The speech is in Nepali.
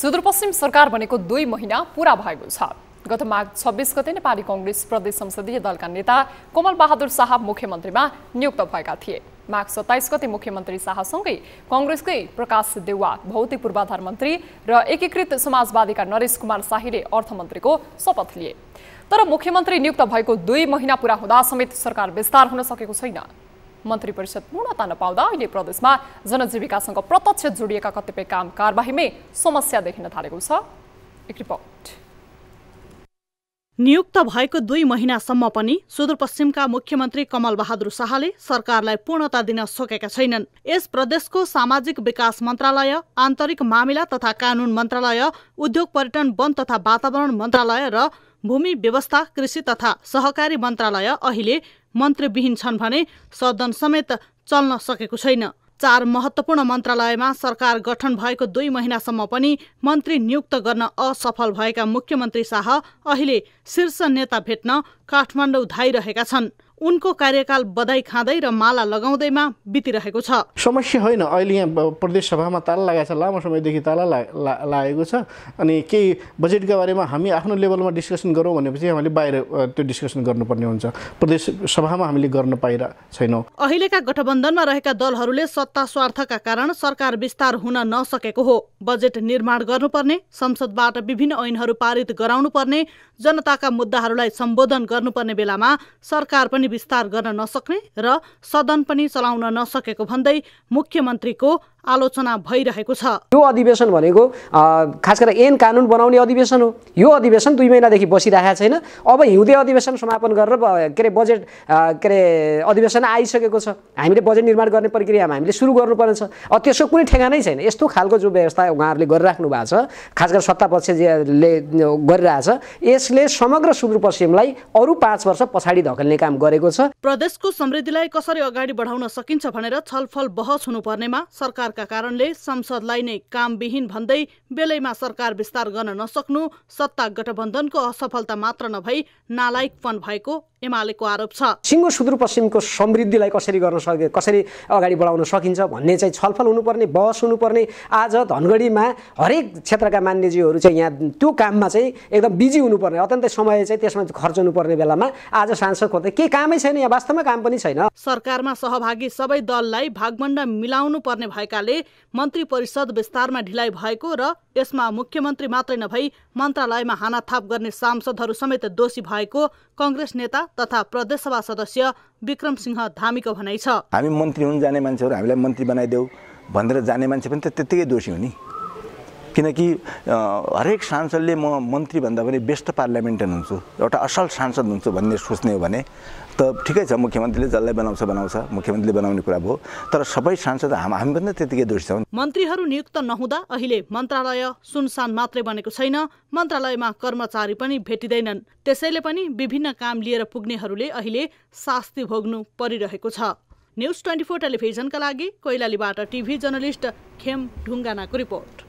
सुदूरपश्चिम सरकार बनेको दुई महिना पूरा भएको छ गत माघ छब्बिस गते नेपाली कङ्ग्रेस प्रदेश संसदीय दलका नेता कोमल बहादुर शाह मुख्यमन्त्रीमा नियुक्त भएका थिए माघ सत्ताइस गते मुख्यमन्त्री शाहसँगै कङ्ग्रेसकै प्रकाश देउवा भौतिक पूर्वाधार मन्त्री र एकीकृत समाजवादीका नरेश कुमार शाहीले अर्थमन्त्रीको शपथ लिए तर मुख्यमन्त्री नियुक्त भएको दुई महिना पुरा हुँदा समेत सरकार विस्तार हुन सकेको छैन मन्त्री परिषद पूर्णता नपाउँदा अहिले प्रदेशमा जनजीविकासँग प्रत्यक्ष जोडिएका कतिपय काम कारबाहीमै समस्या देखिन थालेको छ एक रिपोर्ट नियुक्त भएको दुई महिनासम्म पनि सुदूरपश्चिमका मुख्यमन्त्री कमल बहादुर शाहले सरकारलाई पूर्णता दिन सकेका छैनन् यस प्रदेशको सामाजिक विकास मन्त्रालय आन्तरिक मामिला तथा कानून मन्त्रालय उद्योग पर्यटन वन तथा वातावरण मन्त्रालय र भूमि व्यवस्था कृषि तथा सहकारी मन्त्रालय अहिले मन्त्रीविहीन छन् भने सदन समेत चल्न सकेको छैन चार महत्त्वपूर्ण मन्त्रालयमा सरकार गठन भएको दुई महिनासम्म पनि मन्त्री नियुक्त गर्न असफल भएका मुख्यमन्त्री शाह अहिले शीर्ष नेता भेट्न काठमाडौँ धाइरहेका छन् उनको कार्यकाल बधाई खाँदै र माला लगाउँदैमा बितिरहेको छ समस्या होइन अहिले यहाँ प्रदेश सभामा ताला लागेको छ लामो समयदेखि ताला लागेको छ अनि केही बजेटका बारेमा हामी आफ्नो लेभलमा डिस्कसन गरौँ भनेपछि हामीले बाहिर त्यो डिस्कसन गर्नुपर्ने हुन्छ प्रदेश सभामा हामीले गर्न पाइरहेको छैनौँ अहिलेका गठबन्धनमा रहेका दलहरूले सत्ता स्वार्थका कारण सरकार विस्तार हुन नसकेको हो बजेट निर्माण गर्नुपर्ने संसदबाट विभिन्न ऐनहरू पारित गराउनुपर्ने जनताका मुद्दाहरूलाई सम्बोधन गर्नुपर्ने बेलामा सरकार पनि विस्तार गर्न नसक्ने र सदन पनि चलाउन नसकेको भन्दै मुख्यमन्त्रीको आलोचना भइरहेको छ यो अधिवेशन भनेको खास गरेर एन कानुन बनाउने अधिवेशन हो यो अधिवेशन दुई महिनादेखि बसिरहेको छैन अब हिउँदे अधिवेशन समापन गरेर के अरे बजेट के अरे अधिवेशन आइसकेको छ हामीले बजेट निर्माण गर्ने प्रक्रियामा हामीले सुरु गर्नुपर्नेछ अब त्यसको कुनै नै छैन यस्तो खालको जो व्यवस्था उहाँहरूले गरिराख्नु भएको छ खास गरेर सत्ता सत्तापक्षले गरिरहेछ यसले समग्र सुदूरपश्चिमलाई अरू पाँच वर्ष पछाडि धकेल्ने काम गरेको छ प्रदेशको समृद्धिलाई कसरी अगाडि बढाउन सकिन्छ भनेर छलफल बहस हुनुपर्नेमा सरकार सरकारका कारणले संसदलाई नै कामविहीन भन्दै बेलैमा सरकार विस्तार गर्न नसक्नु सत्ता गठबन्धनको असफलता मात्र नभई नालायकपन भएको एमालेको आरोप छ सिङ्गो सुदूरपश्चिमको समृद्धिलाई कसरी गर्न सके कसरी अगाडि बढाउन सकिन्छ भन्ने चाहिँ छलफल हुनुपर्ने बहस हुनुपर्ने आज धनगढीमा हरेक क्षेत्रका मान्यजीहरू चाहिँ यहाँ त्यो काममा चाहिँ एकदम बिजी हुनुपर्ने अत्यन्तै समय चाहिँ त्यसमा खर्च हुनुपर्ने बेलामा आज सांसदको त केही कामै छैन यहाँ वास्तवमा काम पनि छैन सरकारमा सहभागी सबै दललाई भागमण्ड मिलाउनु पर्ने भएकाले मन्त्री परिषद विस्तारमा ढिलाइ भएको र यसमा मुख्यमन्त्री मात्रै नभई मन्त्रालयमा हानाथाप गर्ने सांसदहरू समेत दोषी भएको कङ्ग्रेस नेता तथा प्रदेशसभा सदस्य विक्रम सिंह धामीको भनाइ छ हामी मन्त्री हुन जाने मान्छेहरू हामीलाई मन्त्री बनाइदेऊ भनेर जाने मान्छे पनि त त्यत्तिकै दोषी हो नि किनकि हरेक सांसदले म मन्त्रीभन्दा पनि बेस्ट पार्लियामेन्टेन हुन्छु एउटा असल सांसद हुन्छु भन्ने सोच्ने हो भने त ठिकै छ मुख्यमन्त्रीले जसलाई बनाउँछ बनाउँछ मुख्यमन्त्रीले बनाउने कुरा भयो तर सबै सांसद हामी पनि त्यतिकै दोषी छौँ मन्त्रीहरू नियुक्त नहुँदा अहिले मन्त्रालय सुनसान मात्रै बनेको छैन मन्त्रालयमा कर्मचारी पनि भेटिँदैनन् त्यसैले पनि विभिन्न काम लिएर पुग्नेहरूले अहिले शास्ति भोग्नु परिरहेको छ न्युज ट्वेन्टी फोर टेलिभिजनका लागि कोइलालीबाट टिभी जर्नलिस्ट खेम ढुङ्गानाको रिपोर्ट